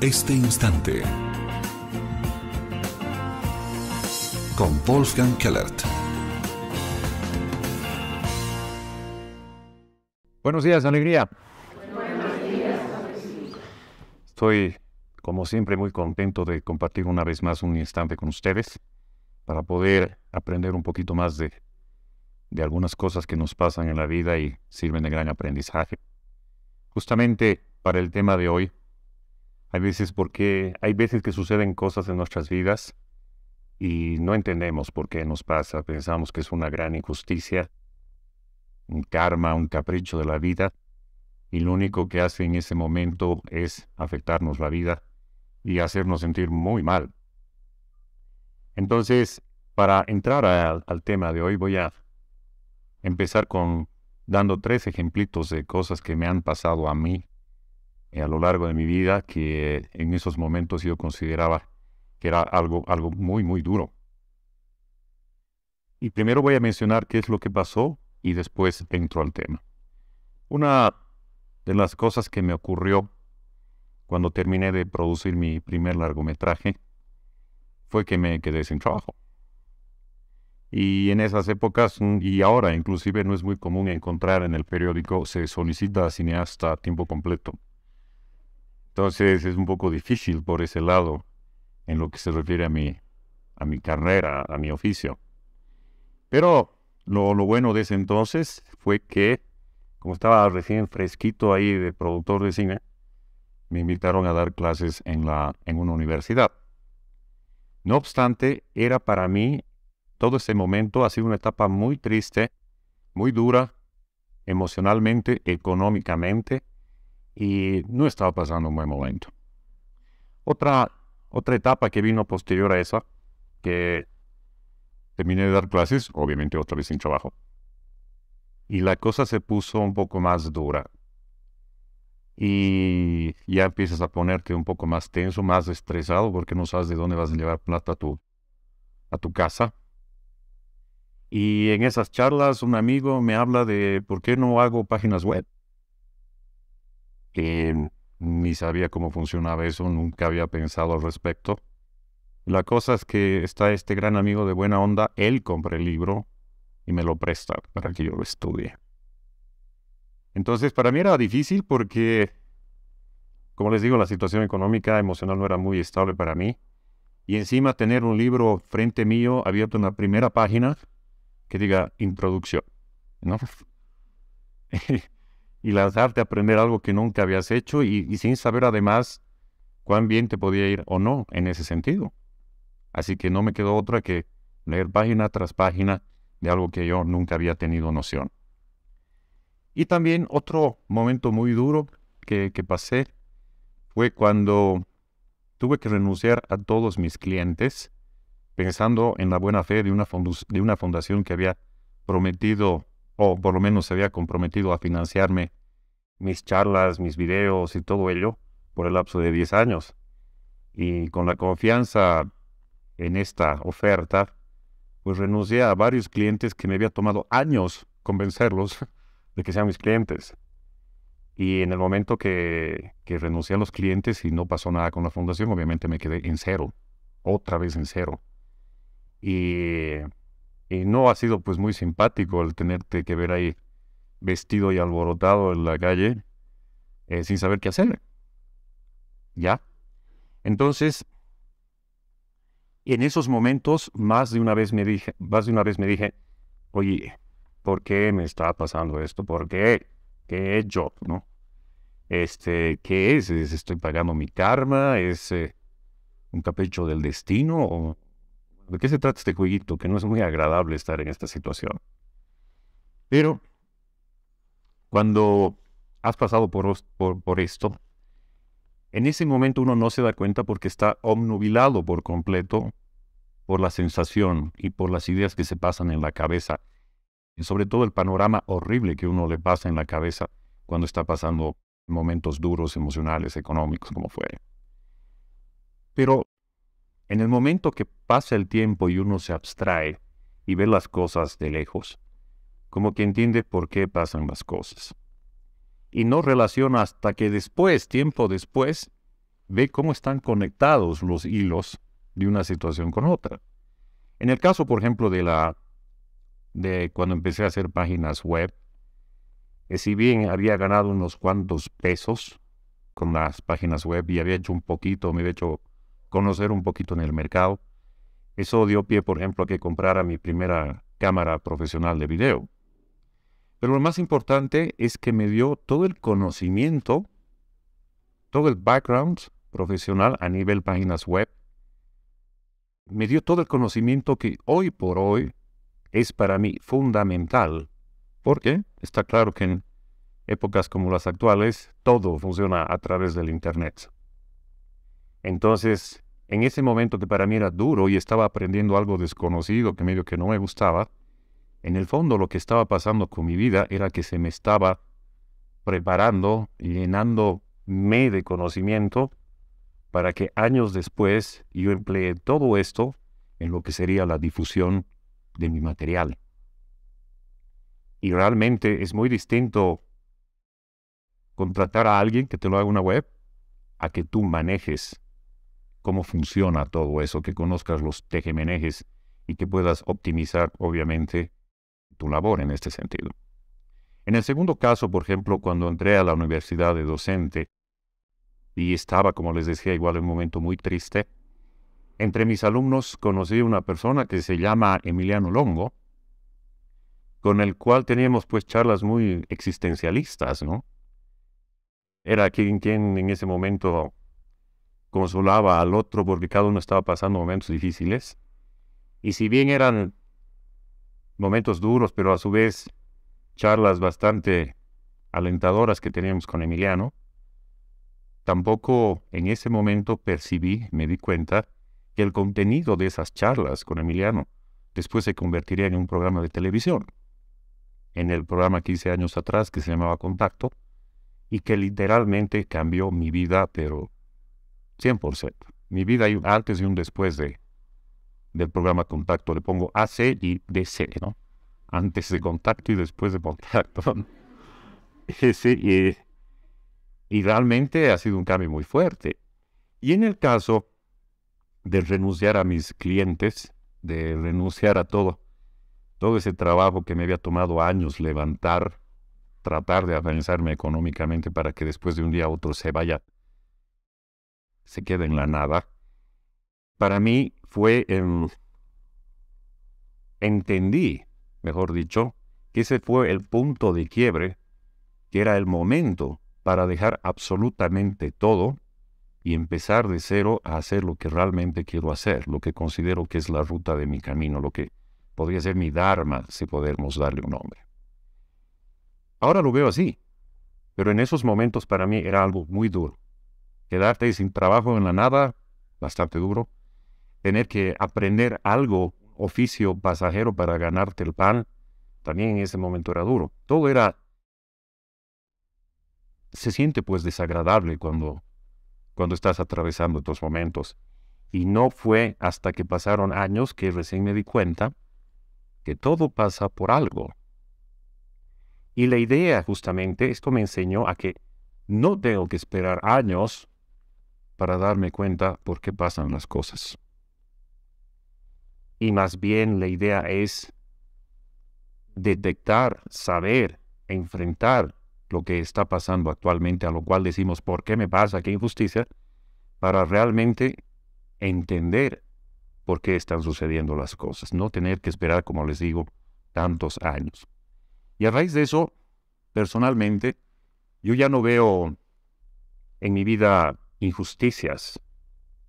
este instante. Con Wolfgang Kellert. Buenos días, alegría. Buenos días, Estoy, como siempre, muy contento de compartir una vez más un instante con ustedes para poder aprender un poquito más de, de algunas cosas que nos pasan en la vida y sirven de gran aprendizaje. Justamente para el tema de hoy, hay veces porque hay veces que suceden cosas en nuestras vidas y no entendemos por qué nos pasa. Pensamos que es una gran injusticia, un karma, un capricho de la vida. Y lo único que hace en ese momento es afectarnos la vida y hacernos sentir muy mal. Entonces, para entrar al tema de hoy, voy a empezar con dando tres ejemplitos de cosas que me han pasado a mí eh, a lo largo de mi vida que en esos momentos yo consideraba que era algo, algo muy, muy duro. Y primero voy a mencionar qué es lo que pasó y después entro al tema. Una de las cosas que me ocurrió cuando terminé de producir mi primer largometraje fue que me quedé sin trabajo. Y en esas épocas, mm, y ahora inclusive no es muy común encontrar en el periódico, se solicita cineasta a tiempo completo. Entonces es un poco difícil por ese lado en lo que se refiere a mi, a mi carrera, a mi oficio. Pero lo, lo bueno de ese entonces fue que, como estaba recién fresquito ahí de productor de cine, me invitaron a dar clases en, la, en una universidad. No obstante, era para mí todo ese momento, ha sido una etapa muy triste, muy dura, emocionalmente, económicamente, y no estaba pasando un buen momento. Otra, otra etapa que vino posterior a esa, que terminé de dar clases, obviamente otra vez sin trabajo, y la cosa se puso un poco más dura. Y ya empiezas a ponerte un poco más tenso, más estresado, porque no sabes de dónde vas a llevar plata a tu casa. Y en esas charlas un amigo me habla de por qué no hago páginas web ni sabía cómo funcionaba eso, nunca había pensado al respecto. La cosa es que está este gran amigo de buena onda, él compra el libro y me lo presta para que yo lo estudie. Entonces, para mí era difícil porque, como les digo, la situación económica, emocional no era muy estable para mí. Y encima tener un libro frente mío abierto en la primera página que diga introducción. ¿no? y lanzarte a aprender algo que nunca habías hecho y, sin saber además cuán bien te podía ir o no en ese sentido. Así que no me quedó otra que leer página tras página de algo que yo nunca había tenido noción. Y también otro momento muy duro que, pasé fue cuando tuve que renunciar a todos mis clientes pensando en la buena fe de una, de una fundación que había prometido o por lo menos se había comprometido a financiarme mis charlas, mis videos y todo ello por el lapso de 10 años. Y con la confianza en esta oferta, pues renuncié a varios clientes que me había tomado años convencerlos de que sean mis clientes. Y en el momento que, que renuncié a los clientes y no pasó nada con la fundación, obviamente me quedé en cero, otra vez en cero. Y y no ha sido pues muy simpático el tenerte que ver ahí vestido y alborotado en la calle eh, sin saber qué hacer. ¿Ya? Entonces, en esos momentos más de una vez me dije, más una vez me dije, oye, ¿por qué me está pasando esto? ¿Por qué? ¿Qué he hecho? ¿No? Este, ¿qué es? ¿Estoy pagando mi karma? ¿Es eh, un capricho del destino? ¿O ¿De qué se trata este jueguito? Que no es muy agradable estar en esta situación. Pero cuando has pasado por, por, esto, en ese momento uno no se da cuenta porque está omnubilado por completo por la sensación y por las ideas que se pasan en la cabeza, y sobre todo el panorama horrible que uno le pasa en la cabeza cuando está pasando momentos duros, emocionales, económicos, como fue. Pero en el momento que pasa el tiempo y uno se abstrae y ve las cosas de lejos, como que entiende por qué pasan las cosas. Y no relaciona hasta que después, tiempo después, ve cómo están conectados los hilos de una situación con otra. En el caso, por ejemplo, de la de cuando empecé a hacer páginas web, eh, si bien había ganado unos cuantos pesos con las páginas web y había hecho un poquito, me había hecho conocer un poquito en el mercado. Eso dio pie, por ejemplo, a que comprara mi primera cámara profesional de video. Pero lo más importante es que me dio todo el conocimiento, todo el background profesional a nivel páginas web. Me dio todo el conocimiento que hoy por hoy es para mí fundamental. Porque está claro que en épocas como las actuales todo funciona a través del Internet. Entonces, en ese momento que para mí era duro y estaba aprendiendo algo desconocido que medio que no me gustaba, en el fondo lo que estaba pasando con mi vida era que se me estaba preparando, me de conocimiento para que años después yo emplee todo esto en lo que sería la difusión de mi material. Y realmente es muy distinto contratar a alguien que te lo haga una web a que tú manejes cómo funciona todo eso, que conozcas los tejemenejes y que puedas optimizar, obviamente, tu labor en este sentido. En el segundo caso, por ejemplo, cuando entré a la universidad de docente y estaba, como les decía, igual en un momento muy triste, entre mis alumnos conocí una persona que se llama Emiliano Longo, con el cual teníamos pues charlas muy existencialistas, ¿no? Era quien, quien en ese momento consolaba al otro porque cada uno estaba pasando momentos difíciles. Y si bien eran momentos duros, pero a su vez charlas bastante alentadoras que teníamos con Emiliano, tampoco en ese momento percibí, me di cuenta, que el contenido de esas charlas con Emiliano después se convertiría en un programa de televisión, en el programa 15 años atrás que se llamaba Contacto, y que literalmente cambió mi vida, pero 100%. Mi vida hay un antes y un después de, del programa Contacto. Le pongo AC y DC, ¿no? Antes de contacto y después de contacto. y, realmente ha sido un cambio muy fuerte. Y en el caso de renunciar a mis clientes, de renunciar a todo, todo ese trabajo que me había tomado años levantar, tratar de avanzarme económicamente para que después de un día a otro se vaya se queda en la nada, para mí fue, em, entendí, mejor dicho, que ese fue el punto de quiebre, que era el momento para dejar absolutamente todo y empezar de cero a hacer lo que realmente quiero hacer, lo que considero que es la ruta de mi camino, lo que podría ser mi Dharma, si podemos darle un nombre. Ahora lo veo así, pero en esos momentos para mí era algo muy duro quedarte sin trabajo en la nada, bastante duro, tener que aprender algo, oficio pasajero para ganarte el pan, también en ese momento era duro. Todo era... Se siente pues desagradable cuando, cuando estás atravesando estos momentos. Y no fue hasta que pasaron años que recién me di cuenta que todo pasa por algo. Y la idea justamente, esto me enseñó a que no tengo que esperar años para darme cuenta por qué pasan las cosas. Y más bien la idea es detectar, saber, enfrentar lo que está pasando actualmente, a lo cual decimos, ¿por qué me pasa? ¿Qué injusticia? Para realmente entender por qué están sucediendo las cosas, no tener que esperar, como les digo, tantos años. Y a raíz de eso, personalmente, yo ya no veo en mi vida injusticias.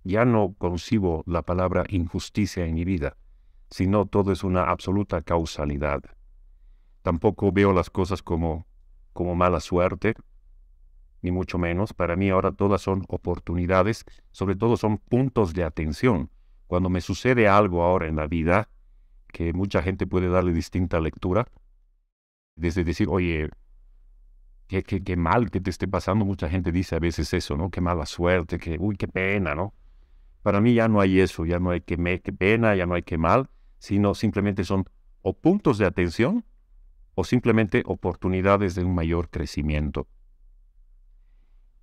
Ya no concibo la palabra injusticia en mi vida, sino todo es una absoluta causalidad. Tampoco veo las cosas como, como mala suerte, ni mucho menos. Para mí ahora todas son oportunidades, sobre todo son puntos de atención. Cuando me sucede algo ahora en la vida, que mucha gente puede darle distinta lectura, desde decir, oye, qué, mal que te esté pasando. Mucha gente dice a veces eso, ¿no? Qué mala suerte, que, uy, qué pena, ¿no? Para mí ya no hay eso, ya no hay que me, qué pena, ya no hay qué mal, sino simplemente son o puntos de atención o simplemente oportunidades de un mayor crecimiento.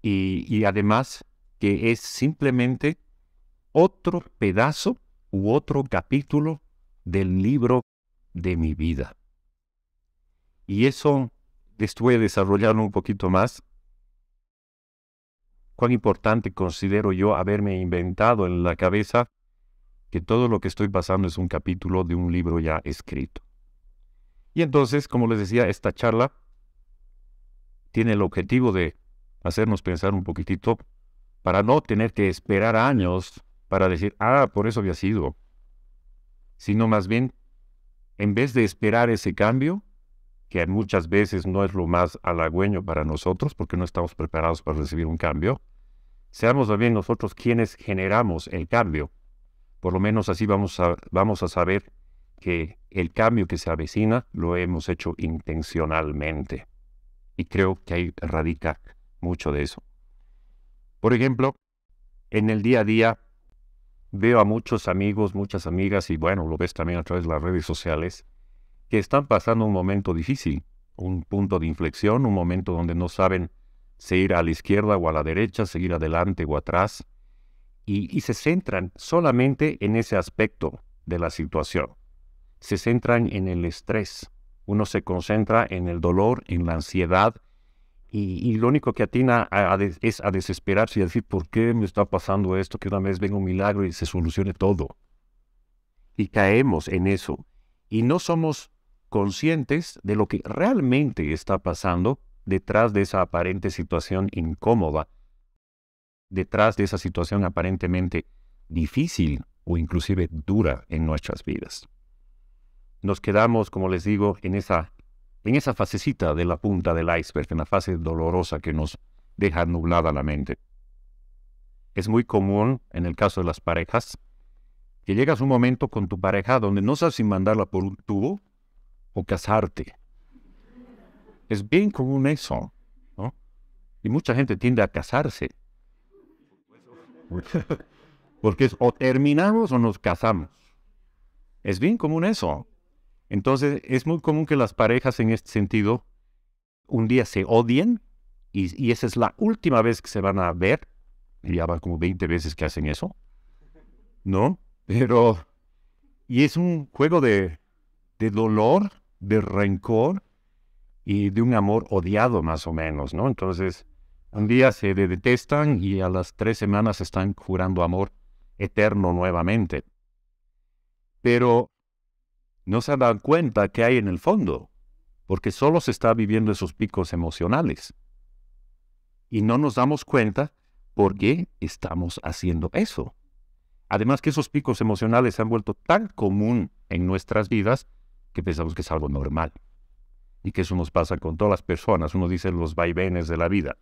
y además que es simplemente otro pedazo u otro capítulo del libro de mi vida. Y eso estuve desarrollando un poquito más, cuán importante considero yo haberme inventado en la cabeza que todo lo que estoy pasando es un capítulo de un libro ya escrito. Y entonces, como les decía, esta charla tiene el objetivo de hacernos pensar un poquitito para no tener que esperar años para decir, ah, por eso había sido, sino más bien, en vez de esperar ese cambio, que muchas veces no es lo más halagüeño para nosotros porque no estamos preparados para recibir un cambio, seamos también nosotros quienes generamos el cambio. Por lo menos así vamos a, vamos a saber que el cambio que se avecina lo hemos hecho intencionalmente. Y creo que ahí radica mucho de eso. Por ejemplo, en el día a día veo a muchos amigos, muchas amigas, y bueno, lo ves también a través de las redes sociales, que están pasando un momento difícil, un punto de inflexión, un momento donde no saben si ir a la izquierda o a la derecha, seguir adelante o atrás, y, se centran solamente en ese aspecto de la situación. Se centran en el estrés, uno se concentra en el dolor, en la ansiedad, y, lo único que atina es a desesperarse y decir, ¿por qué me está pasando esto? Que una vez venga un milagro y se solucione todo. Y caemos en eso. Y no somos conscientes de lo que realmente está pasando detrás de esa aparente situación incómoda, detrás de esa situación aparentemente difícil o inclusive dura en nuestras vidas. Nos quedamos, como les digo, en esa, en esa fasecita de la punta del iceberg, en la fase dolorosa que nos deja nublada la mente. Es muy común en el caso de las parejas que llegas un momento con tu pareja donde no sabes si mandarla por un tubo o casarte. Es bien común eso, ¿no? Y mucha gente tiende a casarse. Porque es o terminamos o nos casamos. Es bien común eso. Entonces, es muy común que las parejas en este sentido un día se odien y, esa es la última vez que se van a ver. Ya van como 20 veces que hacen eso. ¿No? Pero. Y es un juego de, de dolor de rencor y de un amor odiado más o menos, ¿no? Entonces, un día se detestan y a las tres semanas están jurando amor eterno nuevamente. Pero no se dan cuenta que hay en el fondo, porque solo se está viviendo esos picos emocionales. Y no nos damos cuenta por qué estamos haciendo eso. Además que esos picos emocionales se han vuelto tan común en nuestras vidas que pensamos que es algo normal y que eso nos pasa con todas las personas. Uno dice los vaivenes de la vida.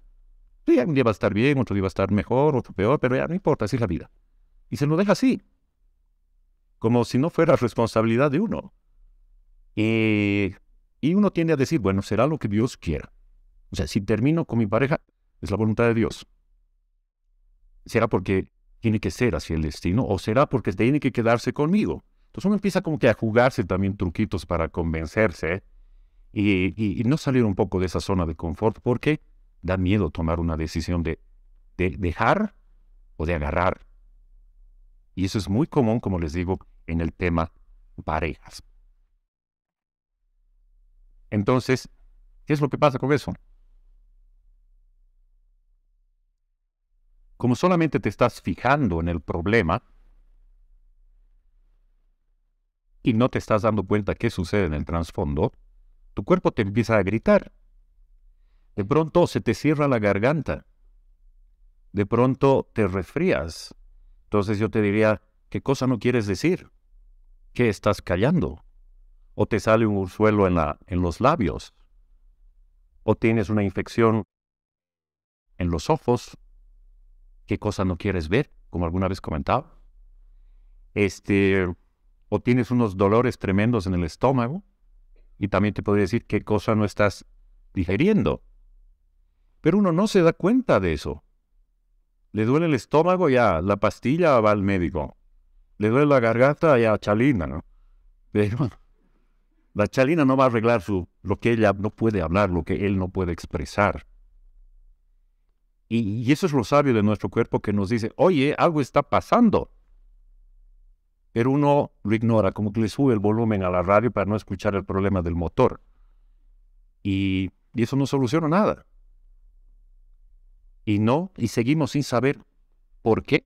Sí, un día va a estar bien, otro día va a estar mejor, otro peor, pero ya no importa, así es la vida. Y se lo deja así, como si no fuera responsabilidad de uno. Y, eh, y uno tiende a decir, bueno, será lo que Dios quiera. O sea, si termino con mi pareja, es la voluntad de Dios. ¿Será porque tiene que ser así el destino o será porque tiene que quedarse conmigo? Entonces uno empieza como que a jugarse también truquitos para convencerse y, no salir un poco de esa zona de confort porque da miedo tomar una decisión de, de dejar o de agarrar. Y eso es muy común, como les digo, en el tema parejas. Entonces, ¿qué es lo que pasa con eso? Como solamente te estás fijando en el problema, y no te estás dando cuenta qué sucede en el trasfondo, tu cuerpo te empieza a gritar. De pronto se te cierra la garganta. De pronto te resfrías. Entonces yo te diría, ¿qué cosa no quieres decir? ¿Qué estás callando? O te sale un urzuelo en, en los labios. O tienes una infección en los ojos. ¿Qué cosa no quieres ver? Como alguna vez comentaba. Este, tienes unos dolores tremendos en el estómago y también te podría decir qué cosa no estás digiriendo, Pero uno no se da cuenta de eso. Le duele el estómago, ya, la pastilla va al médico. Le duele la garganta, ya, chalina, Pero la chalina no va a arreglar su, lo que ella no puede hablar, lo que él no puede expresar. y eso es lo sabio de nuestro cuerpo que nos dice, oye, algo está pasando pero uno lo ignora, como que le sube el volumen a la radio para no escuchar el problema del motor. Y, y eso no soluciona nada. Y no, y seguimos sin saber por qué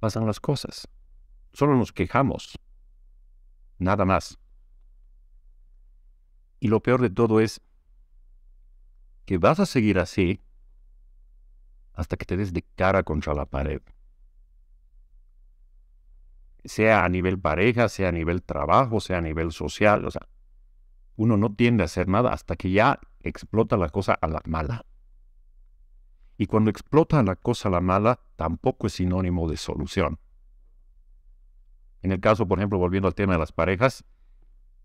pasan las cosas. Solo nos quejamos. Nada más. Y lo peor de todo es que vas a seguir así hasta que te des de cara contra la pared sea a nivel pareja, sea a nivel trabajo, sea a nivel social. O sea, uno no tiende a hacer nada hasta que ya explota la cosa a la mala. Y cuando explota la cosa a la mala, tampoco es sinónimo de solución. En el caso, por ejemplo, volviendo al tema de las parejas,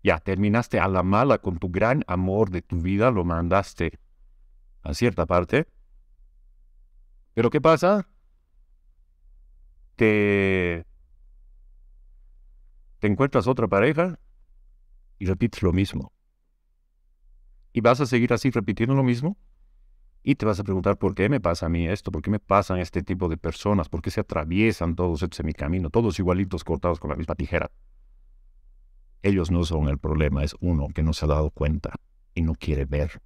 ya terminaste a la mala con tu gran amor de tu vida, lo mandaste a cierta parte. Pero ¿qué pasa? Te te encuentras otra pareja y repites lo mismo. Y vas a seguir así repitiendo lo mismo y te vas a preguntar por qué me pasa a mí esto, por qué me pasan este tipo de personas, por qué se atraviesan todos estos en mi camino, todos igualitos cortados con la misma tijera. Ellos no son el problema, es uno que no se ha dado cuenta y no quiere ver.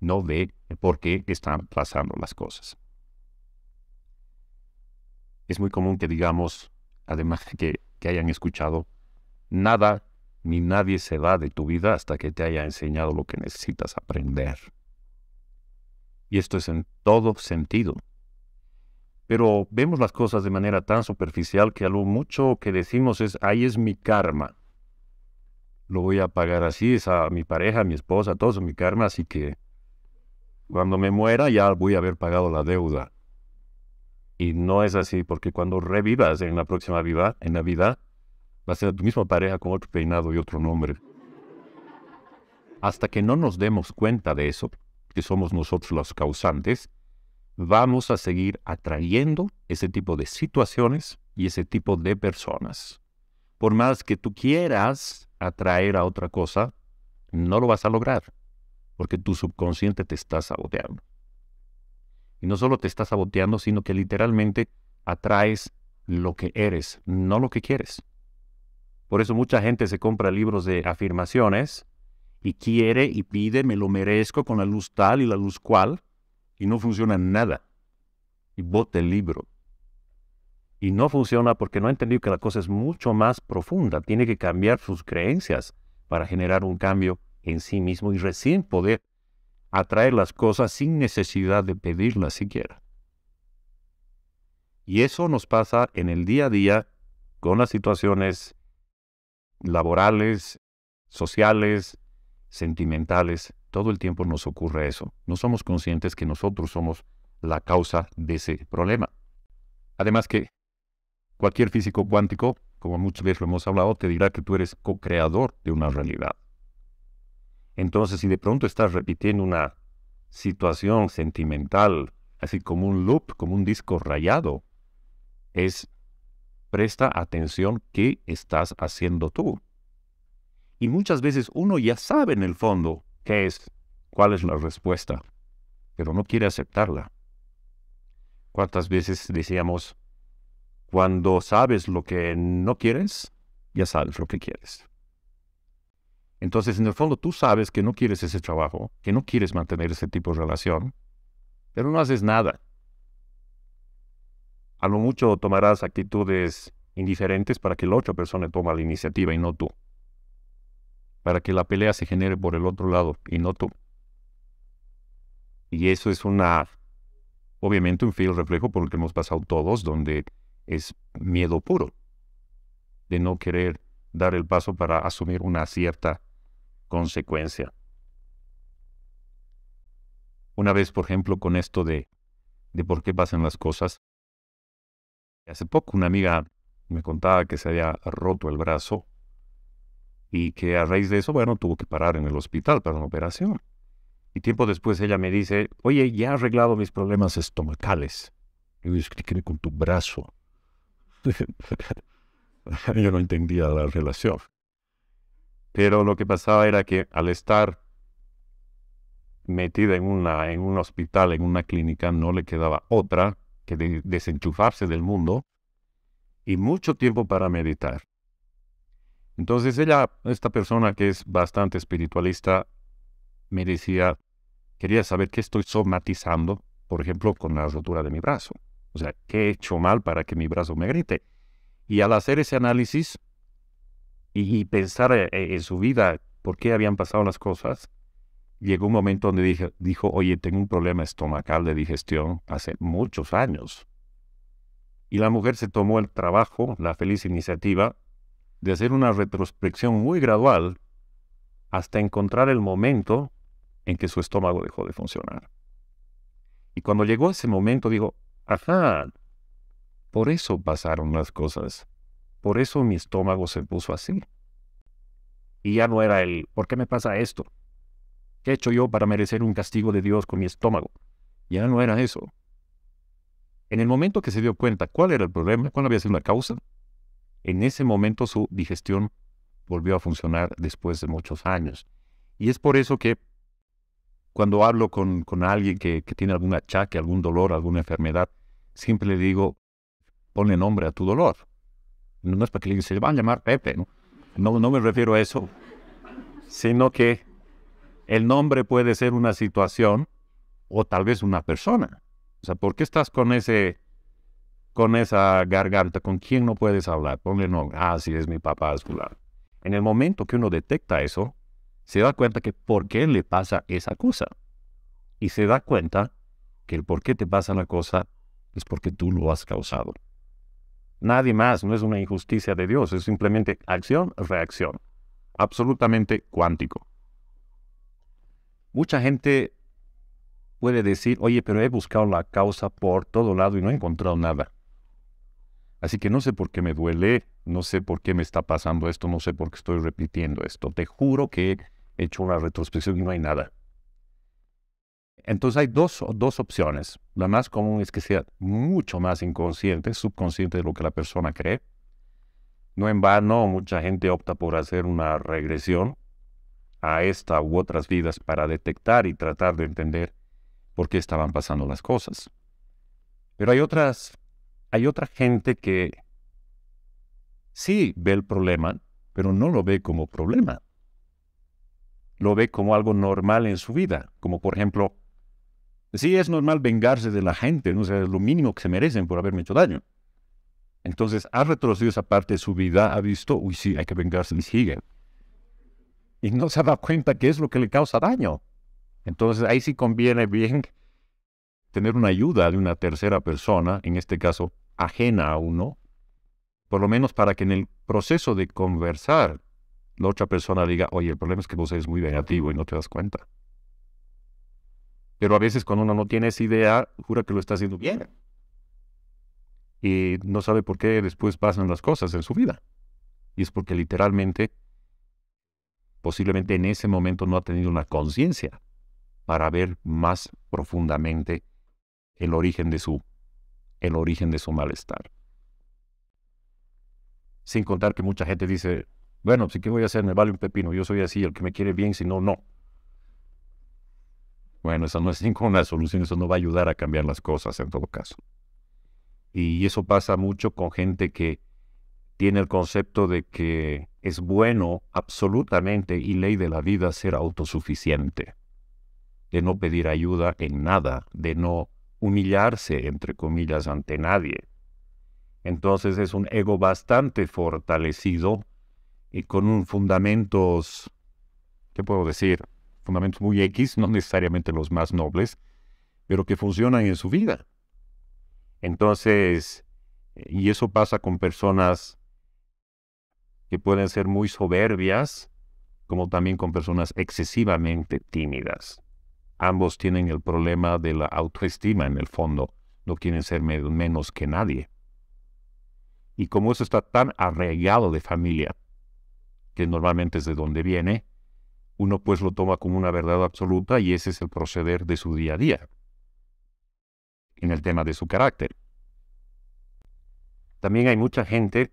No ve por qué están pasando las cosas. Es muy común que digamos, además que que hayan escuchado. Nada ni nadie se va de tu vida hasta que te haya enseñado lo que necesitas aprender. Y esto es en todo sentido. Pero vemos las cosas de manera tan superficial que a lo mucho que decimos es, ahí es mi karma. Lo voy a pagar así, es a mi pareja, a mi esposa, todo es mi karma, así que cuando me muera ya voy a haber pagado la deuda. Y no es así, porque cuando revivas en la próxima vida, en Navidad, va a ser tu misma pareja con otro peinado y otro nombre. Hasta que no nos demos cuenta de eso, que somos nosotros los causantes, vamos a seguir atrayendo ese tipo de situaciones y ese tipo de personas. Por más que tú quieras atraer a otra cosa, no lo vas a lograr, porque tu subconsciente te está saboteando. Y no solo te estás saboteando, sino que literalmente atraes lo que eres, no lo que quieres. Por eso mucha gente se compra libros de afirmaciones y quiere y pide, me lo merezco con la luz tal y la luz cual, y no funciona nada. Y bota el libro. Y no funciona porque no ha entendido que la cosa es mucho más profunda. Tiene que cambiar sus creencias para generar un cambio en sí mismo y recién poder atraer las cosas sin necesidad de pedirlas siquiera. Y eso nos pasa en el día a día con las situaciones laborales, sociales, sentimentales. Todo el tiempo nos ocurre eso. No somos conscientes que nosotros somos la causa de ese problema. Además que cualquier físico cuántico, como muchas veces lo hemos hablado, te dirá que tú eres co-creador de una realidad. Entonces, si de pronto estás repitiendo una situación sentimental, así como un loop, como un disco rayado, es presta atención qué estás haciendo tú. Y muchas veces uno ya sabe en el fondo qué es, cuál es la respuesta, pero no quiere aceptarla. ¿Cuántas veces decíamos, cuando sabes lo que no quieres, ya sabes lo que quieres? Entonces, en el fondo, tú sabes que no quieres ese trabajo, que no quieres mantener ese tipo de relación, pero no haces nada. A lo mucho tomarás actitudes indiferentes para que la otra persona tome la iniciativa y no tú. Para que la pelea se genere por el otro lado y no tú. Y eso es una, obviamente, un fiel reflejo por el que hemos pasado todos, donde es miedo puro de no querer dar el paso para asumir una cierta consecuencia. Una vez, por ejemplo, con esto de, de por qué pasan las cosas, hace poco una amiga me contaba que se había roto el brazo y que a raíz de eso, bueno, tuvo que parar en el hospital para una operación. Y tiempo después ella me dice, oye, ya he arreglado mis problemas estomacales. Y yo con tu brazo. yo no entendía la relación. Pero lo que pasaba era que al estar metida en, una, en un hospital, en una clínica, no le quedaba otra que desenchufarse del mundo y mucho tiempo para meditar. Entonces ella, esta persona que es bastante espiritualista, me decía, quería saber qué estoy somatizando, por ejemplo, con la rotura de mi brazo. O sea, ¿qué he hecho mal para que mi brazo me grite? Y al hacer ese análisis, y, pensar eh, eh, en, su vida, por qué habían pasado las cosas, llegó un momento donde dijo, oye, tengo un problema estomacal de digestión hace muchos años. Y la mujer se tomó el trabajo, la feliz iniciativa, de hacer una retrospección muy gradual hasta encontrar el momento en que su estómago dejó de funcionar. Y cuando llegó ese momento, dijo, ajá, por eso pasaron las cosas. Por eso mi estómago se puso así. Y ya no era el, ¿por qué me pasa esto? ¿Qué he hecho yo para merecer un castigo de Dios con mi estómago? Ya no era eso. En el momento que se dio cuenta cuál era el problema, cuál había sido la causa, en ese momento su digestión volvió a funcionar después de muchos años. Y es por eso que cuando hablo con, alguien que, que, tiene algún achaque, algún dolor, alguna enfermedad, siempre le digo, ponle nombre a tu dolor no es para que le se van a llamar Pepe, ¿no? No, me refiero a eso, sino que el nombre puede ser una situación o tal vez una persona. O sea, ¿por qué estás con ese con esa garganta? ¿Con quién no puedes hablar? Ponle nombre. Ah, sí, es mi papá, es En el momento que uno detecta eso, se da cuenta que por qué le pasa esa cosa. Y se da cuenta que el por qué te pasa la cosa es porque tú lo has causado. Nadie más, no es una injusticia de Dios, es simplemente acción, reacción. Absolutamente cuántico. Mucha gente puede decir, oye, pero he buscado la causa por todo lado y no he encontrado nada. Así que no sé por qué me duele, no sé por qué me está pasando esto, no sé por qué estoy repitiendo esto. Te juro que he hecho una retrospección y no hay nada. Entonces hay dos, dos opciones. La más común es que sea mucho más inconsciente, subconsciente de lo que la persona cree. No en vano, mucha gente opta por hacer una regresión a esta u otras vidas para detectar y tratar de entender por qué estaban pasando las cosas. Pero hay otras, hay otra gente que sí ve el problema, pero no lo ve como problema. Lo ve como algo normal en su vida, como por ejemplo, Sí, es normal vengarse de la gente, ¿no? es lo mínimo que se merecen por haberme hecho daño. Entonces, ha retrocedido esa parte de su vida, ha visto, uy, sí, hay que vengarse y sigue. Y no se da cuenta qué es lo que le causa daño. Entonces, ahí sí conviene bien tener una ayuda de una tercera persona, en este caso ajena a uno, por lo menos para que en el proceso de conversar, la otra persona diga, oye, el problema es que vos eres muy vengativo y no te das cuenta. Pero a veces cuando uno no tiene esa idea, jura que lo está haciendo bien. Y no sabe por qué después pasan las cosas en su vida. Y es porque literalmente, posiblemente en ese momento no ha tenido una conciencia para ver más profundamente el origen de su, el origen de su malestar. Sin contar que mucha gente dice, bueno, si pues, qué voy a hacer, me vale un pepino, yo soy así, el que me quiere bien, si no, no. Bueno, eso no es ninguna solución, eso no va a ayudar a cambiar las cosas en todo caso. Y eso pasa mucho con gente que tiene el concepto de que es bueno absolutamente y ley de la vida ser autosuficiente, de no pedir ayuda en nada, de no humillarse, entre comillas, ante nadie. Entonces es un ego bastante fortalecido y con un fundamentos, ¿qué puedo decir? fundamentos muy X, no necesariamente los más nobles, pero que funcionan en su vida. Entonces, eh, y eso pasa con personas que pueden ser muy soberbias, como también con personas excesivamente tímidas. Ambos tienen el problema de la autoestima en el fondo, no quieren ser menos que nadie. Y como eso está tan arraigado de familia, que normalmente es de donde viene, uno pues lo toma como una verdad absoluta y ese es el proceder de su día a día en el tema de su carácter. También hay mucha gente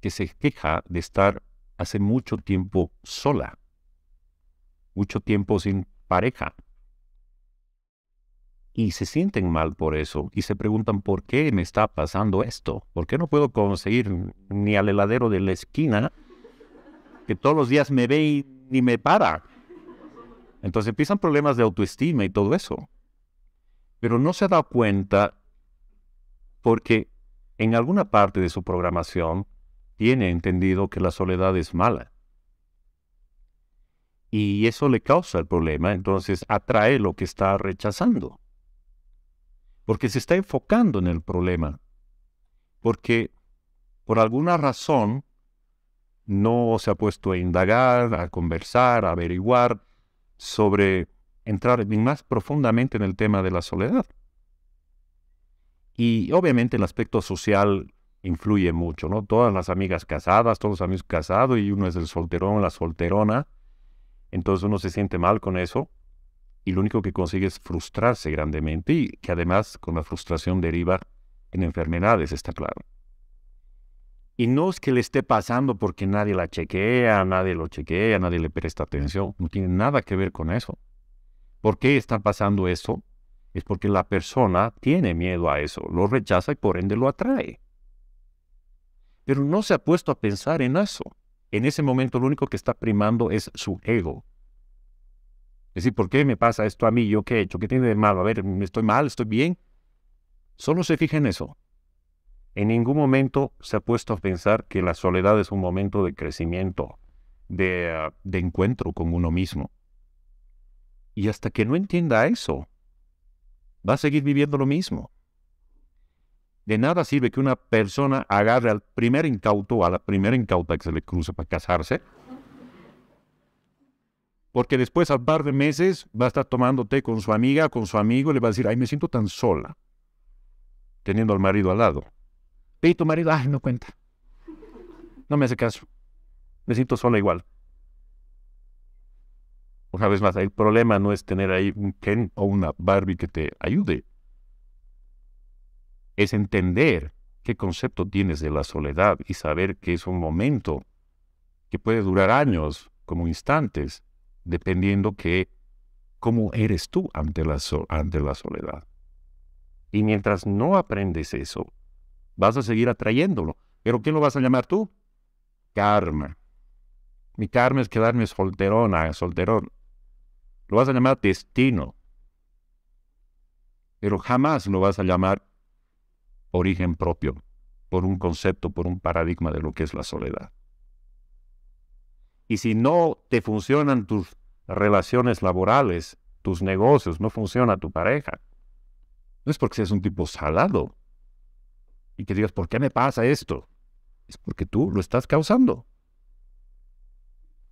que se queja de estar hace mucho tiempo sola, mucho tiempo sin pareja. Y se sienten mal por eso y se preguntan por qué me está pasando esto, por qué no puedo conseguir ni al heladero de la esquina que todos los días me ve y ni me para. Entonces empiezan problemas de autoestima y todo eso. Pero no se da cuenta porque en alguna parte de su programación tiene entendido que la soledad es mala. Y eso le causa el problema, entonces atrae lo que está rechazando. Porque se está enfocando en el problema. Porque por alguna razón no se ha puesto a indagar, a conversar, a averiguar sobre entrar más profundamente en el tema de la soledad. Y obviamente el aspecto social influye mucho, ¿no? Todas las amigas casadas, todos los amigos casados y uno es el solterón, la solterona, entonces uno se siente mal con eso y lo único que consigue es frustrarse grandemente y que además con la frustración deriva en enfermedades, está claro. Y no es que le esté pasando porque nadie la chequea, nadie lo chequea, nadie le presta atención. No tiene nada que ver con eso. ¿Por qué está pasando eso? Es porque la persona tiene miedo a eso, lo rechaza y por ende lo atrae. Pero no se ha puesto a pensar en eso. En ese momento lo único que está primando es su ego. Es decir, ¿por qué me pasa esto a mí? ¿Yo qué he hecho? ¿Qué tiene de malo? A ver, ¿estoy mal? ¿Estoy bien? Solo se fija en eso. En ningún momento se ha puesto a pensar que la soledad es un momento de crecimiento, de, encuentro con uno mismo. Y hasta que no entienda eso, va a seguir viviendo lo mismo. De nada sirve que una persona agarre al primer incauto, a la primera incauta que se le cruza para casarse, porque después al par de meses va a estar tomando té con su amiga, con su amigo, y le va a decir, ay, me siento tan sola, teniendo al marido al lado. Y tu marido, ay, ah, no cuenta. No me hace caso. Me siento sola igual. Una vez más, el problema no es tener ahí un Ken o una Barbie que te ayude. Es entender qué concepto tienes de la soledad y saber que es un momento que puede durar años, como instantes, dependiendo de cómo eres tú ante la, ante la soledad. Y mientras no aprendes eso, Vas a seguir atrayéndolo. ¿Pero quién lo vas a llamar tú? Karma. Mi karma es quedarme solterona, solterón. Lo vas a llamar destino. Pero jamás lo vas a llamar origen propio, por un concepto, por un paradigma de lo que es la soledad. Y si no te funcionan tus relaciones laborales, tus negocios, no funciona tu pareja, no es porque seas un tipo salado, y que digas, ¿por qué me pasa esto? Es porque tú lo estás causando.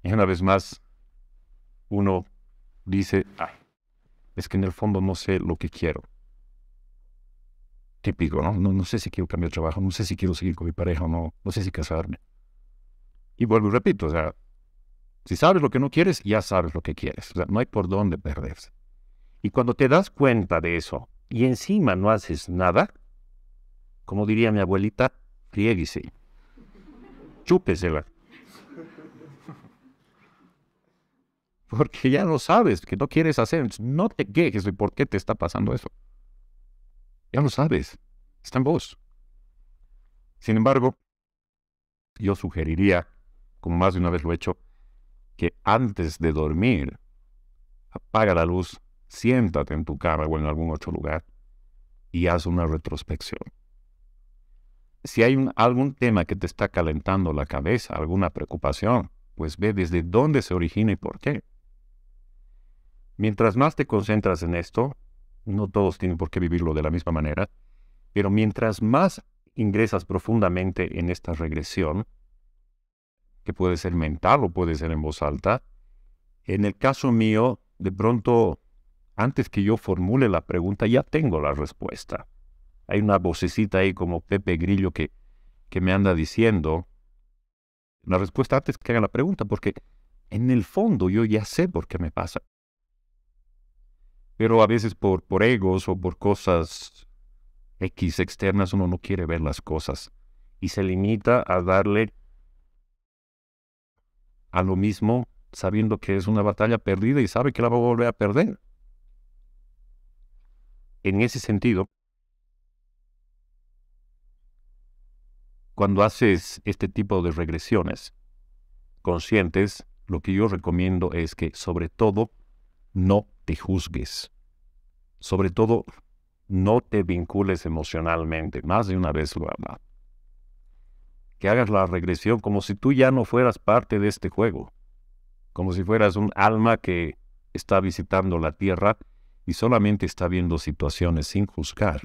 Y una vez más, uno dice, es que en el fondo no sé lo que quiero. Típico, ¿no? ¿no? No, sé si quiero cambiar de trabajo, no sé si quiero seguir con mi pareja o no, no sé si casarme. Y vuelvo y repito, o sea, si sabes lo que no quieres, ya sabes lo que quieres. O sea, no hay por dónde perderse. Y cuando te das cuenta de eso y encima no haces nada, como diría mi abuelita, frieguese. Chúpesela. Porque ya lo sabes, que no quieres hacer. No te quejes de por qué te está pasando eso. Ya lo sabes. Está en vos. Sin embargo, yo sugeriría, como más de una vez lo he hecho, que antes de dormir, apaga la luz, siéntate en tu cama o en algún otro lugar y haz una retrospección si hay algún tema que te está calentando la cabeza, alguna preocupación, pues ve desde dónde se origina y por qué. Mientras más te concentras en esto, no todos tienen por qué vivirlo de la misma manera, pero mientras más ingresas profundamente en esta regresión, que puede ser mental o puede ser en voz alta, en el caso mío, de pronto, antes que yo formule la pregunta, ya tengo la respuesta hay una vocecita ahí como Pepe Grillo que, que me anda diciendo la respuesta antes que haga la pregunta, porque en el fondo yo ya sé por qué me pasa. Pero a veces por, por egos o por cosas X externas uno no quiere ver las cosas y se limita a darle a lo mismo sabiendo que es una batalla perdida y sabe que la va a volver a perder. En ese sentido, Cuando haces este tipo de regresiones conscientes, lo que yo recomiendo es que sobre todo no te juzgues. Sobre todo no te vincules emocionalmente. Más de una vez lo hago. Que hagas la regresión como si tú ya no fueras parte de este juego. Como si fueras un alma que está visitando la tierra y solamente está viendo situaciones sin juzgar.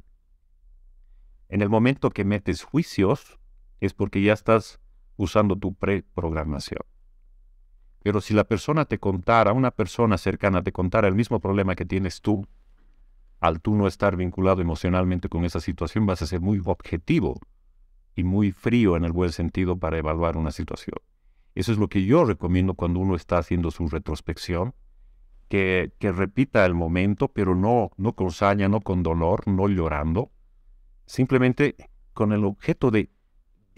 En el momento que metes juicios, es porque ya estás usando tu preprogramación. Pero si la persona te contara, una persona cercana te contara el mismo problema que tienes tú, al tú no estar vinculado emocionalmente con esa situación, vas a ser muy objetivo y muy frío en el buen sentido para evaluar una situación. Eso es lo que yo recomiendo cuando uno está haciendo su retrospección, que, repita el momento, pero no, no con saña, no con dolor, no llorando, simplemente con el objeto de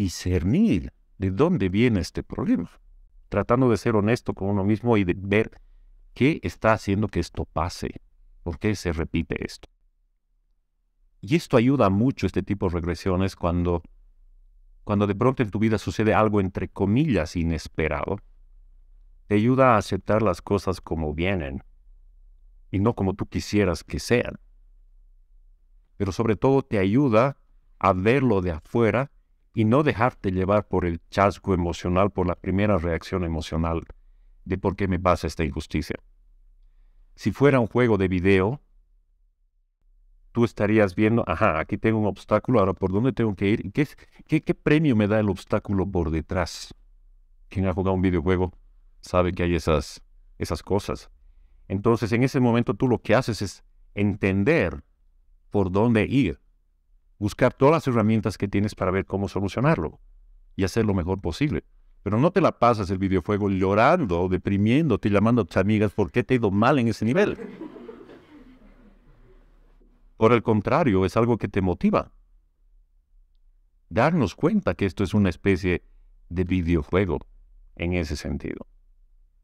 discernir de dónde viene este problema, tratando de ser honesto con uno mismo y de ver qué está haciendo que esto pase, por qué se repite esto. Y esto ayuda mucho este tipo de regresiones cuando, cuando de pronto en tu vida sucede algo entre comillas inesperado, te ayuda a aceptar las cosas como vienen y no como tú quisieras que sean. Pero sobre todo te ayuda a verlo de afuera y no dejarte llevar por el chasco emocional, por la primera reacción emocional de por qué me pasa esta injusticia. Si fuera un juego de video, tú estarías viendo, ajá, aquí tengo un obstáculo, ahora por dónde tengo que ir, ¿Qué, qué, qué premio me da el obstáculo por detrás? Quien ha jugado un videojuego sabe que hay esas, esas cosas. Entonces, en ese momento tú lo que haces es entender por dónde ir buscar todas las herramientas que tienes para ver cómo solucionarlo y hacer lo mejor posible. Pero no te la pasas el videojuego llorando, deprimiéndote, llamando a tus amigas qué te ha ido mal en ese nivel. Por el contrario, es algo que te motiva. Darnos cuenta que esto es una especie de videojuego en ese sentido.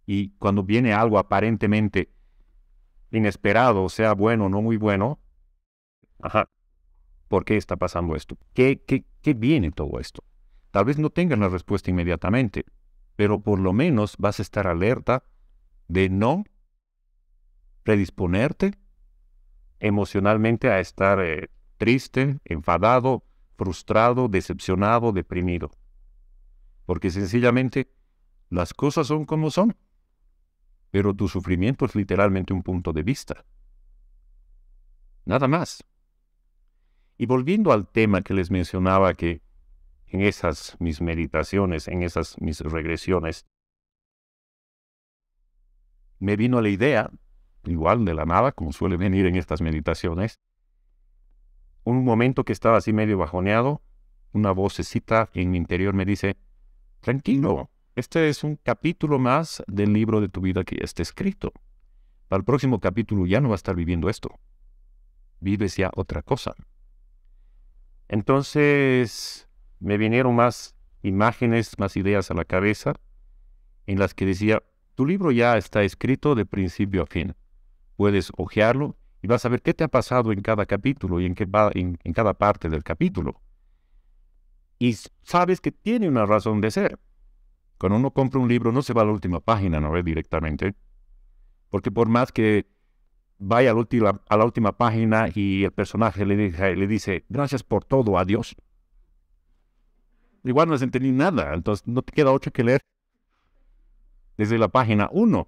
Y cuando viene algo aparentemente inesperado, sea bueno o no muy bueno, ajá, ¿Por qué está pasando esto? ¿Qué, qué, viene todo esto? Tal vez no tengan la respuesta inmediatamente, pero por lo menos vas a estar alerta de no predisponerte emocionalmente a estar eh, triste, enfadado, frustrado, decepcionado, deprimido. Porque sencillamente las cosas son como son, pero tu sufrimiento es literalmente un punto de vista. Nada más. Y volviendo al tema que les mencionaba que en esas mis meditaciones, en esas mis regresiones, me vino la idea, igual de la nada, como suele venir en estas meditaciones, un momento que estaba así medio bajoneado, una vocecita en mi interior me dice, tranquilo, este es un capítulo más del libro de tu vida que ya está escrito. Para el próximo capítulo ya no va a estar viviendo esto. Vives ya otra cosa. Entonces me vinieron más imágenes, más ideas a la cabeza, en las que decía, tu libro ya está escrito de principio a fin. Puedes hojearlo y vas a ver qué te ha pasado en cada capítulo y en, en, cada parte del capítulo. Y sabes que tiene una razón de ser. Cuando uno compra un libro no se va a la última página, no ve directamente. Porque por más que vaya a la, última, página y el personaje le dice, le dice, gracias por todo, adiós. Igual no has entendido nada, entonces no te queda otra que leer desde la página 1.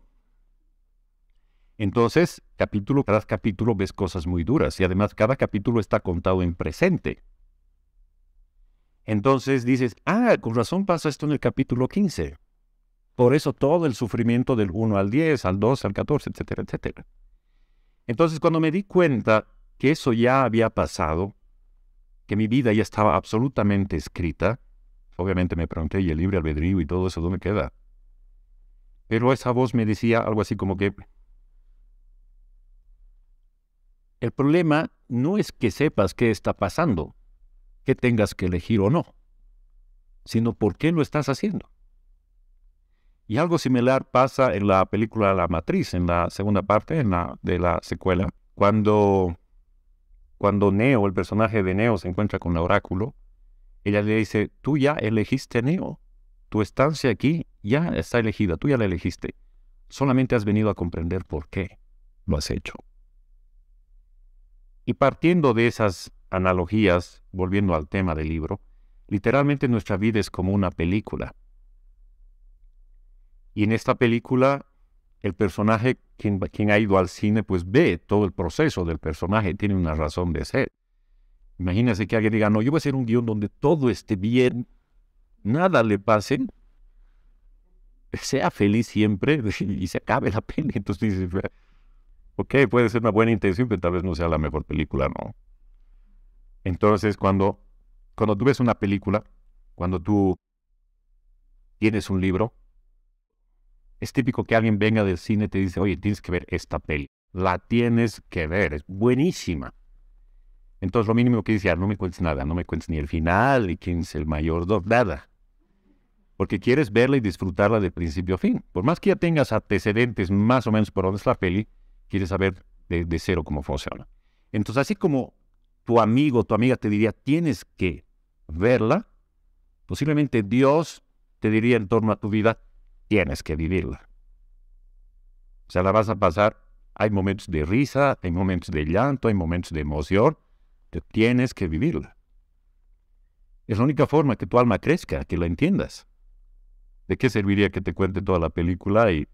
Entonces, capítulo tras capítulo ves cosas muy duras y además cada capítulo está contado en presente. Entonces dices, ah, con razón pasa esto en el capítulo 15. Por eso todo el sufrimiento del 1 al 10, al 2, al 14, etcétera, etcétera. Entonces cuando me di cuenta que eso ya había pasado, que mi vida ya estaba absolutamente escrita, obviamente me pregunté, ¿y el libre albedrío y todo eso dónde queda? Pero esa voz me decía algo así como que, el problema no es que sepas qué está pasando, que tengas que elegir o no, sino por qué lo estás haciendo. Y algo similar pasa en la película La Matriz, en la segunda parte la, de la secuela, cuando, cuando Neo, el personaje de Neo, se encuentra con el oráculo, ella le dice, tú ya elegiste Neo, tu estancia aquí ya está elegida, tú ya la elegiste, solamente has venido a comprender por qué lo has hecho. Y partiendo de esas analogías, volviendo al tema del libro, literalmente nuestra vida es como una película y en esta película, el personaje, quien, quien ha ido al cine, pues ve todo el proceso del personaje, tiene una razón de ser. Imagínense que alguien diga, no, yo voy a hacer un guión donde todo esté bien, nada le pase, sea feliz siempre y se acabe la pena Entonces dices, ok, puede ser una buena intención, pero tal vez no sea la mejor película, ¿no? Entonces, cuando, cuando tú ves una película, cuando tú tienes un libro, es típico que alguien venga del cine y te dice, oye, tienes que ver esta peli. La tienes que ver, es buenísima. Entonces lo mínimo que dice, ah, no me cuentes nada, no me cuentes ni el final, ni quién es el mayor, nada. Porque quieres verla y disfrutarla de principio a fin. Por más que ya tengas antecedentes más o menos por dónde es la peli, quieres saber de, de cero cómo funciona. Entonces así como tu amigo, tu amiga te diría, tienes que verla, posiblemente Dios te diría en torno a tu vida, tienes que vivirla. O sea, la vas a pasar. Hay momentos de risa, hay momentos de llanto, hay momentos de emoción. tienes que vivirla. Es la única forma que tu alma crezca, que la entiendas. ¿De qué serviría que te cuente toda la película y,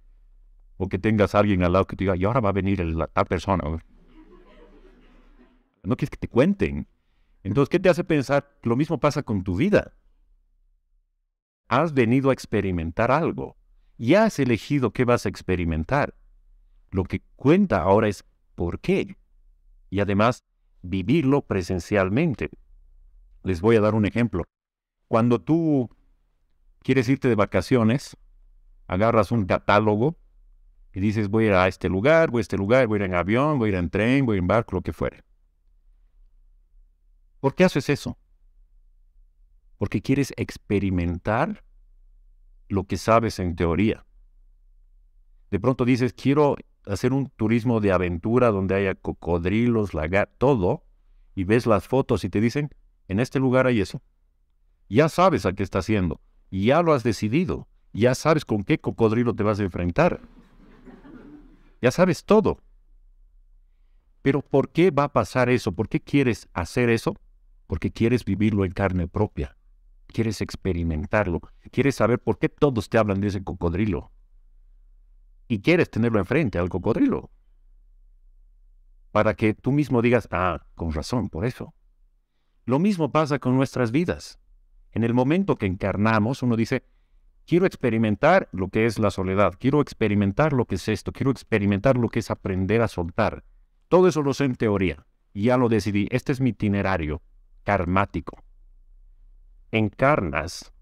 o que tengas a alguien al lado que te diga, y ahora va a venir la, persona? No quieres que te cuenten. Entonces, ¿qué te hace pensar? Lo mismo pasa con tu vida. Has venido a experimentar algo. Ya has elegido qué vas a experimentar. Lo que cuenta ahora es por qué. Y además, vivirlo presencialmente. Les voy a dar un ejemplo. Cuando tú quieres irte de vacaciones, agarras un catálogo y dices, voy a ir a este lugar, voy a este lugar, voy a ir en avión, voy a ir en tren, voy en barco, lo que fuere. ¿Por qué haces eso? Porque quieres experimentar lo que sabes en teoría. De pronto dices, quiero hacer un turismo de aventura donde haya cocodrilos, lagartos, todo, y ves las fotos y te dicen, en este lugar hay eso. Ya sabes a qué está haciendo, ya lo has decidido, ya sabes con qué cocodrilo te vas a enfrentar. Ya sabes todo. Pero ¿por qué va a pasar eso? ¿Por qué quieres hacer eso? Porque quieres vivirlo en carne propia quieres experimentarlo, quieres saber por qué todos te hablan de ese cocodrilo y quieres tenerlo enfrente al cocodrilo para que tú mismo digas, ah, con razón, por eso. Lo mismo pasa con nuestras vidas. En el momento que encarnamos, uno dice, quiero experimentar lo que es la soledad, quiero experimentar lo que es esto, quiero experimentar lo que es aprender a soltar. Todo eso lo sé en teoría. Ya lo decidí, este es mi itinerario karmático encarnas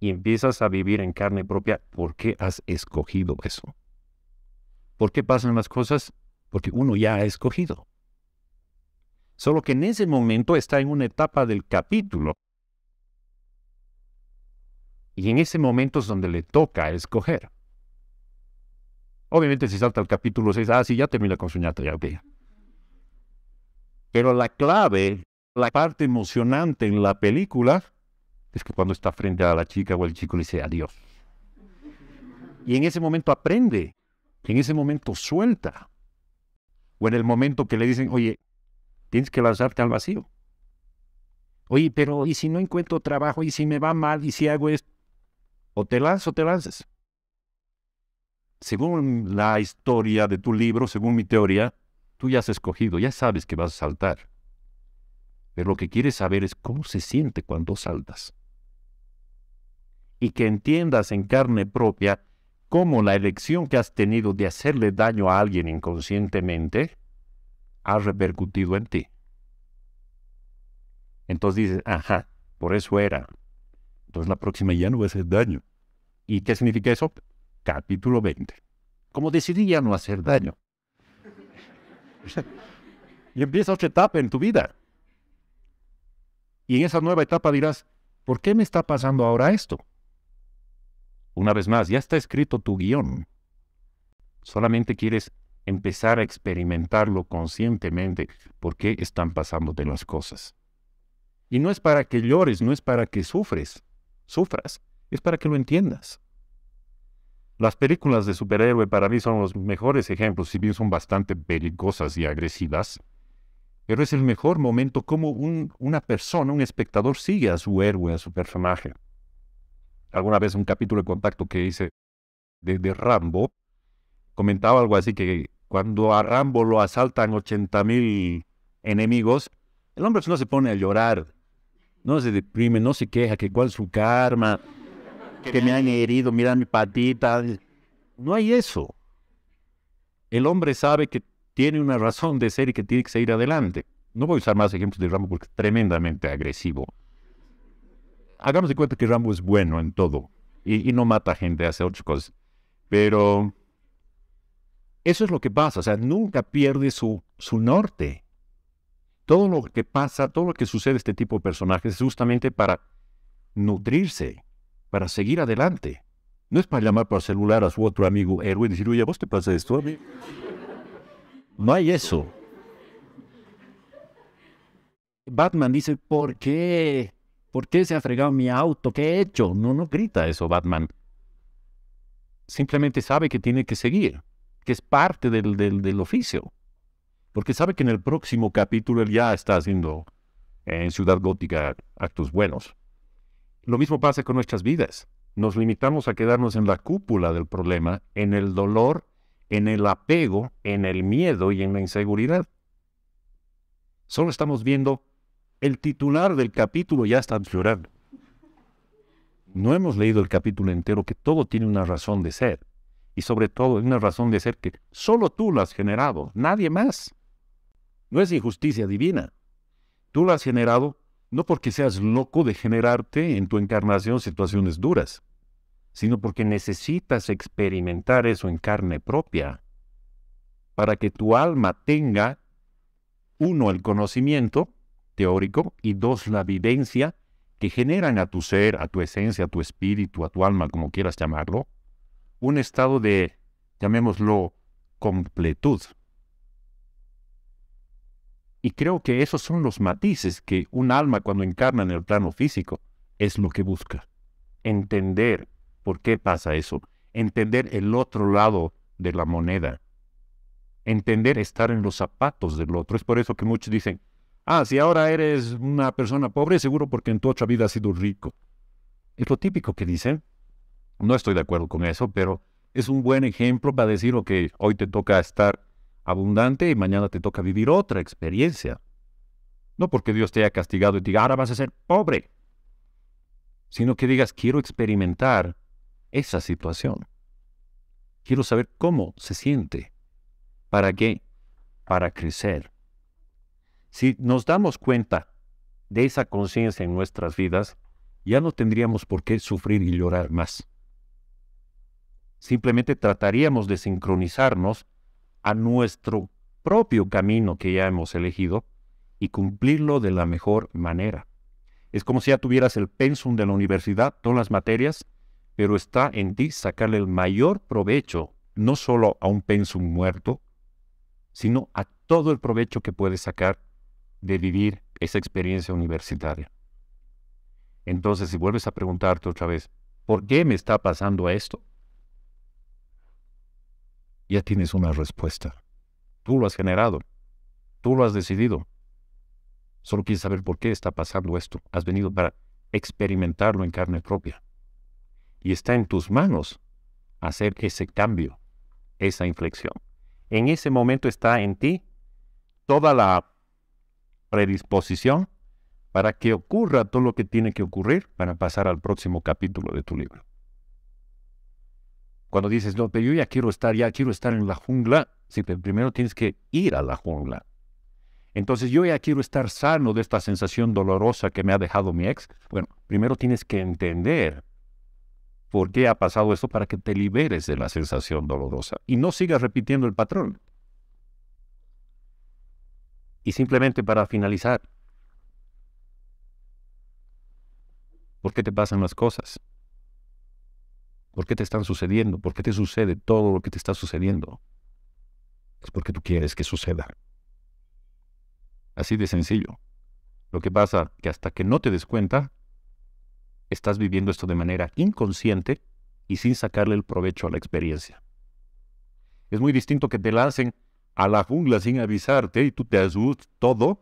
y empiezas a vivir en carne propia, ¿por qué has escogido eso? ¿Por qué pasan las cosas? Porque uno ya ha escogido. Solo que en ese momento está en una etapa del capítulo. Y en ese momento es donde le toca escoger. Obviamente si salta el capítulo 6, ah, sí, ya termina con su ya okay. Pero la clave, la parte emocionante en la película, es que cuando está frente a la chica o el chico le dice adiós. Y en ese momento aprende, en ese momento suelta. O en el momento que le dicen, oye, tienes que lanzarte al vacío. Oye, pero ¿y si no encuentro trabajo? ¿Y si me va mal? ¿Y si hago esto? O te lanzas o te lanzas. Según la historia de tu libro, según mi teoría, tú ya has escogido, ya sabes que vas a saltar. Pero lo que quieres saber es cómo se siente cuando saltas y que entiendas en carne propia cómo la elección que has tenido de hacerle daño a alguien inconscientemente ha repercutido en ti. Entonces dices, ajá, por eso era. Entonces la próxima ya no va a hacer daño. ¿Y qué significa eso? Capítulo 20. ¿Cómo decidí ya no hacer daño. y empieza otra etapa en tu vida. Y en esa nueva etapa dirás, ¿por qué me está pasando ahora esto? Una vez más, ya está escrito tu guión. Solamente quieres empezar a experimentarlo conscientemente porque qué están pasándote las cosas. Y no es para que llores, no es para que sufres, sufras, es para que lo entiendas. Las películas de superhéroe para mí son los mejores ejemplos, si bien son bastante peligrosas y agresivas, pero es el mejor momento como una persona, un espectador sigue a su héroe, a su personaje alguna vez un capítulo de contacto que hice de, Rambo, comentaba algo así que cuando a Rambo lo asaltan 80 mil enemigos, el hombre no se pone a llorar, no se deprime, no se queja, que cuál su karma, que me han herido, mira mi patita. No hay eso. El hombre sabe que tiene una razón de ser y que tiene que seguir adelante. No voy a usar más ejemplos de Rambo porque es tremendamente agresivo hagamos de cuenta que Rambo es bueno en todo y, no mata gente, hace otras cosas. Pero eso es lo que pasa, o sea, nunca pierde su, su norte. Todo lo que pasa, todo lo que sucede a este tipo de personajes es justamente para nutrirse, para seguir adelante. No es para llamar por celular a su otro amigo héroe y decir, oye, vos te pasa esto a mí. No hay eso. Batman dice, ¿por qué ¿Por qué se ha fregado mi auto? ¿Qué he hecho? No, no grita eso Batman. Simplemente sabe que tiene que seguir, que es parte del, del, oficio. Porque sabe que en el próximo capítulo él ya está haciendo eh, en Ciudad Gótica actos buenos. Lo mismo pasa con nuestras vidas. Nos limitamos a quedarnos en la cúpula del problema, en el dolor, en el apego, en el miedo y en la inseguridad. Solo estamos viendo el titular del capítulo ya está llorando. No hemos leído el capítulo entero, que todo tiene una razón de ser. Y sobre todo, una razón de ser que solo tú la has generado, nadie más. No es injusticia divina. Tú la has generado no porque seas loco de generarte en tu encarnación situaciones duras, sino porque necesitas experimentar eso en carne propia, para que tu alma tenga, uno, el conocimiento, teórico y dos, la vivencia que generan a tu ser, a tu esencia, a tu espíritu, a tu alma, como quieras llamarlo, un estado de, llamémoslo, completud. Y creo que esos son los matices que un alma cuando encarna en el plano físico es lo que busca. Entender por qué pasa eso. Entender el otro lado de la moneda. Entender estar en los zapatos del otro. Es por eso que muchos dicen, Ah, si ahora eres una persona pobre, seguro porque en tu otra vida has sido rico. Es lo típico que dicen. No estoy de acuerdo con eso, pero es un buen ejemplo para decir, lo que hoy te toca estar abundante y mañana te toca vivir otra experiencia. No porque Dios te haya castigado y diga, ahora vas a ser pobre, sino que digas, quiero experimentar esa situación. Quiero saber cómo se siente. ¿Para qué? Para crecer. Si nos damos cuenta de esa conciencia en nuestras vidas, ya no tendríamos por qué sufrir y llorar más. Simplemente trataríamos de sincronizarnos a nuestro propio camino que ya hemos elegido y cumplirlo de la mejor manera. Es como si ya tuvieras el pensum de la universidad, todas las materias, pero está en ti sacarle el mayor provecho, no solo a un pensum muerto, sino a todo el provecho que puedes sacar de vivir esa experiencia universitaria. Entonces, si vuelves a preguntarte otra vez, ¿por qué me está pasando esto? Ya tienes una respuesta. Tú lo has generado. Tú lo has decidido. Solo quieres saber por qué está pasando esto. Has venido para experimentarlo en carne propia. Y está en tus manos hacer ese cambio, esa inflexión. En ese momento está en ti toda la predisposición para que ocurra todo lo que tiene que ocurrir para pasar al próximo capítulo de tu libro. Cuando dices, no, pero yo ya quiero estar, ya quiero estar en la jungla, primero tienes que ir a la jungla. Entonces yo ya quiero estar sano de esta sensación dolorosa que me ha dejado mi ex. Bueno, primero tienes que entender por qué ha pasado eso para que te liberes de la sensación dolorosa y no sigas repitiendo el patrón. Y simplemente para finalizar, ¿por qué te pasan las cosas? ¿Por qué te están sucediendo? ¿Por qué te sucede todo lo que te está sucediendo? Es porque tú quieres que suceda. Así de sencillo. Lo que pasa es que hasta que no te des cuenta, estás viviendo esto de manera inconsciente y sin sacarle el provecho a la experiencia. Es muy distinto que te lancen a la jungla sin avisarte y tú te asustas todo.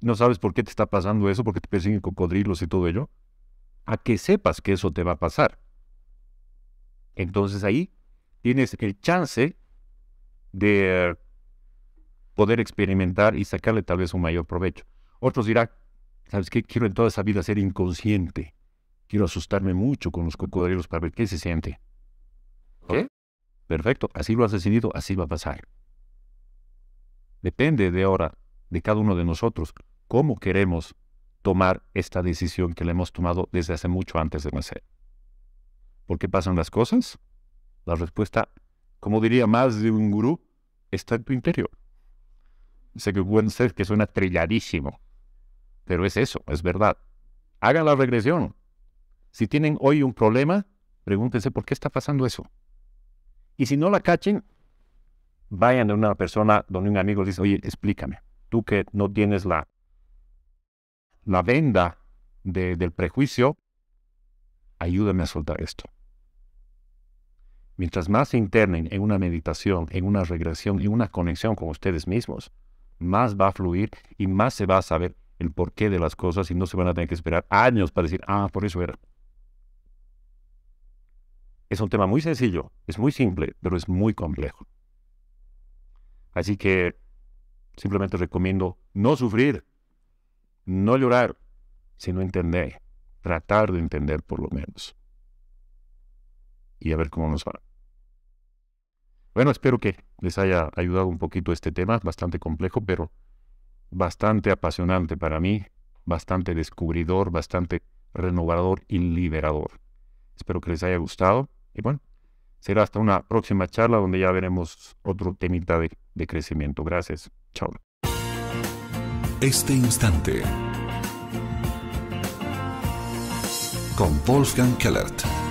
No sabes por qué te está pasando eso, porque te persiguen cocodrilos y todo ello. A que sepas que eso te va a pasar. Entonces ahí tienes el chance de poder experimentar y sacarle tal vez un mayor provecho. Otros dirán, ¿sabes qué? Quiero en toda esa vida ser inconsciente. Quiero asustarme mucho con los cocodrilos para ver qué se siente. ¿Qué? Perfecto, así lo has decidido, así va a pasar. Depende de ahora, de cada uno de nosotros, cómo queremos tomar esta decisión que la hemos tomado desde hace mucho antes de nacer. ¿Por qué pasan las cosas? La respuesta, como diría más de un gurú, está en tu interior. Sé que pueden ser que suena trilladísimo, pero es eso, es verdad. Hagan la regresión. Si tienen hoy un problema, pregúntense por qué está pasando eso. Y si no la cachen, vayan a una persona donde un amigo dice, oye, explícame, tú que no tienes la, la venda del prejuicio, ayúdame a soltar esto. Mientras más se internen en una meditación, en una regresión, en una conexión con ustedes mismos, más va a fluir y más se va a saber el porqué de las cosas y no se van a tener que esperar años para decir, ah, por eso era. Es un tema muy sencillo, es muy simple, pero es muy complejo. Así que simplemente recomiendo no sufrir, no llorar, sino entender, tratar de entender por lo menos. Y a ver cómo nos va. Bueno, espero que les haya ayudado un poquito este tema, bastante complejo, pero bastante apasionante para mí, bastante descubridor, bastante renovador y liberador. Espero que les haya gustado y bueno, será hasta una próxima charla donde ya veremos otro temita de, crecimiento. Gracias. Chao. Este instante. Con Wolfgang Kellert.